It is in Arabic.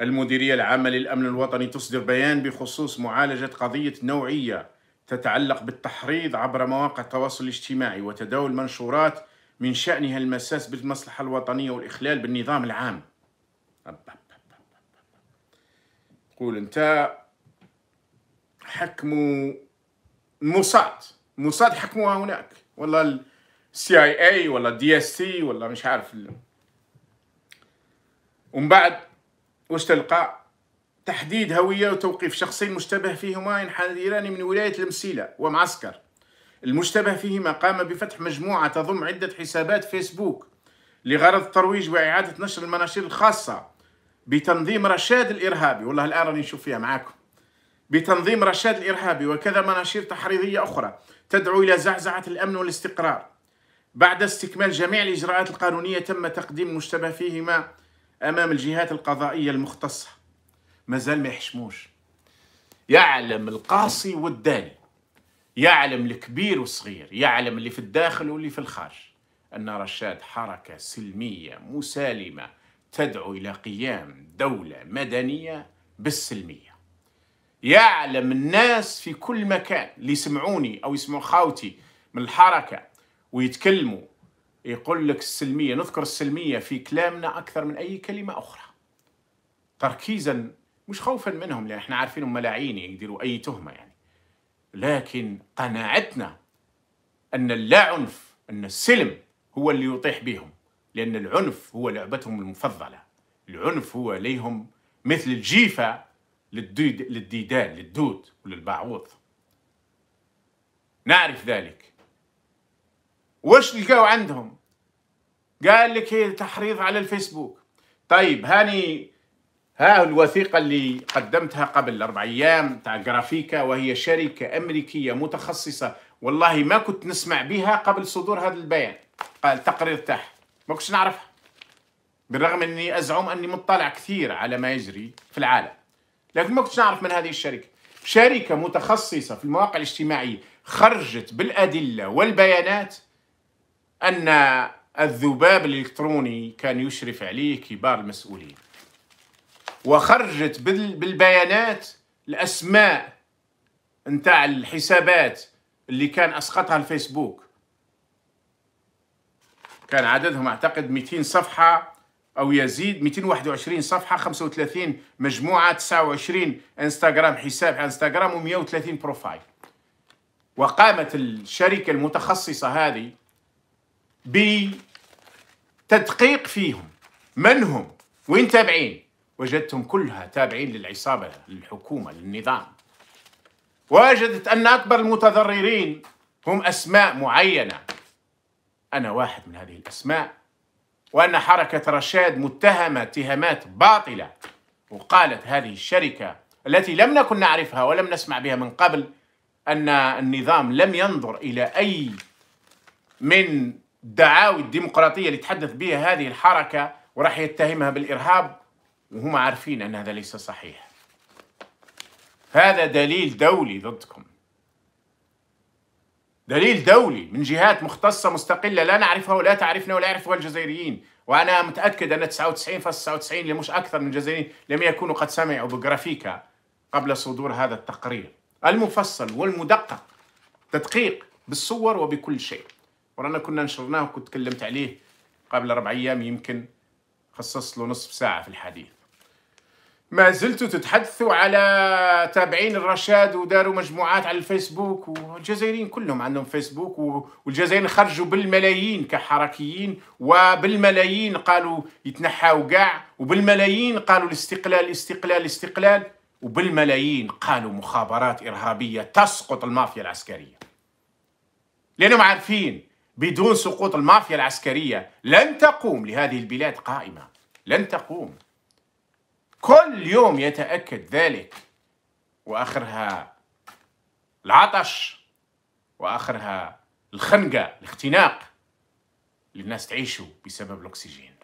المديرية العامة للأمن الوطني تصدر بيان بخصوص معالجة قضية نوعية تتعلق بالتحريض عبر مواقع التواصل الاجتماعي وتداول منشورات من شأنها المساس بالمصلحة الوطنية والإخلال بالنظام العام تقول أنت حكموا موساد موساد حكموها هناك ولا السي اي اي ولا الـ اس ولا مش عارف ومن بعد واش تلقى تحديد هوية وتوقيف شخصين مشتبه فيهما ينحدران من ولاية المسيلة ومعسكر المشتبه فيهما قام بفتح مجموعة تضم عدة حسابات فيسبوك لغرض الترويج وإعادة نشر المناشير الخاصة بتنظيم رشاد الإرهابي والله الآن راني نشوف فيها معاكم بتنظيم رشاد الإرهابي وكذا مناشير تحريضية أخرى تدعو إلى زعزعة الأمن والاستقرار بعد استكمال جميع الإجراءات القانونية تم تقديم المشتبه فيهما امام الجهات القضائيه المختصه مازال ما يحشموش يعلم القاصي والداني يعلم الكبير والصغير يعلم اللي في الداخل واللي في الخارج ان رشاد حركه سلميه مسالمه تدعو الى قيام دوله مدنيه بالسلميه يعلم الناس في كل مكان اللي يسمعوني او يسمعوا خاوتي من الحركه ويتكلموا يقول لك السلمية نذكر السلمية في كلامنا أكثر من أي كلمة أخرى تركيزا مش خوفا منهم لأن احنا عارفينهم ملاعين يديروا أي تهمة يعني لكن قناعتنا أن عنف أن السلم هو اللي يطيح بهم لأن العنف هو لعبتهم المفضلة العنف هو ليهم مثل الجيفة للديدان للدود وللبعوض نعرف ذلك وش لقوا عندهم قال لك هي تحريض على الفيسبوك طيب هاني ها الوثيقة اللي قدمتها قبل أربع أيام تاع جرافيكا وهي شركة أمريكية متخصصة والله ما كنت نسمع بها قبل صدور هذا البيان قال تقرير تاعها ما كنتش نعرفها بالرغم أني أزعم أني مطلع كثير على ما يجري في العالم لكن ما كنتش نعرف من هذه الشركة شركة متخصصة في المواقع الاجتماعية خرجت بالأدلة والبيانات أن الذباب الإلكتروني كان يشرف عليه كبار المسؤولين وخرجت بالبيانات الأسماء نتاع الحسابات اللي كان أسقطها الفيسبوك كان عددهم أعتقد 200 صفحة أو يزيد 221 صفحة 35 مجموعة 29 انستغرام حساب على انستغرام و130 بروفايل وقامت الشركة المتخصصة هذه بتدقيق فيهم من هم وين تابعين وجدتهم كلها تابعين للعصابة للحكومة للنظام وجدت أن أكبر المتضررين هم أسماء معينة أنا واحد من هذه الأسماء وأن حركة رشاد متهمة اتهامات باطلة وقالت هذه الشركة التي لم نكن نعرفها ولم نسمع بها من قبل أن النظام لم ينظر إلى أي من الدعاوي الديمقراطية اللي تحدث بها هذه الحركة وراح يتهمها بالإرهاب وهم عارفين أن هذا ليس صحيح هذا دليل دولي ضدكم دليل دولي من جهات مختصة مستقلة لا نعرفها ولا تعرفنا ولا يعرفها الجزائريين وأنا متأكد أن 99.99 .99 لمش أكثر من الجزائريين لم يكونوا قد سمعوا بجرافيكا قبل صدور هذا التقرير المفصل والمدقق تدقيق بالصور وبكل شيء ورانا كنا نشرناه وكنت تكلمت عليه قبل أربع أيام يمكن خصصت له نصف ساعة في الحديث ما زلتوا تتحدثوا على تابعين الرشاد وداروا مجموعات على الفيسبوك والجزائريين كلهم عندهم فيسبوك والجزائريين خرجوا بالملايين كحركيين وبالملايين قالوا يتنحاوا قاع وبالملايين قالوا الاستقلال استقلال استقلال وبالملايين قالوا مخابرات إرهابية تسقط المافيا العسكرية لأنهم عارفين بدون سقوط المافيا العسكرية لن تقوم لهذه البلاد قائمة لن تقوم كل يوم يتأكد ذلك وآخرها العطش وآخرها الخنقة الاختناق اللي الناس بسبب الأكسجين